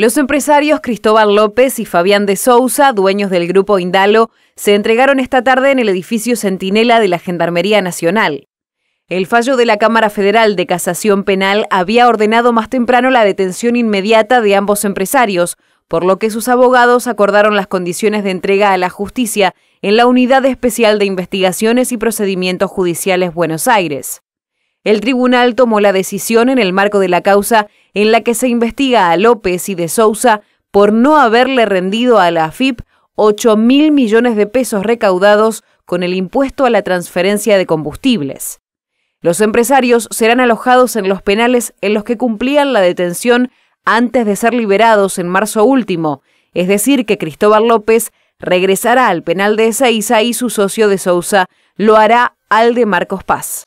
Los empresarios Cristóbal López y Fabián de Sousa, dueños del grupo Indalo, se entregaron esta tarde en el edificio Centinela de la Gendarmería Nacional. El fallo de la Cámara Federal de Casación Penal había ordenado más temprano la detención inmediata de ambos empresarios, por lo que sus abogados acordaron las condiciones de entrega a la justicia en la Unidad Especial de Investigaciones y Procedimientos Judiciales Buenos Aires. El tribunal tomó la decisión en el marco de la causa en la que se investiga a López y de Sousa por no haberle rendido a la AFIP 8 mil millones de pesos recaudados con el impuesto a la transferencia de combustibles. Los empresarios serán alojados en los penales en los que cumplían la detención antes de ser liberados en marzo último, es decir, que Cristóbal López regresará al penal de Ezeiza y su socio de Sousa lo hará al de Marcos Paz.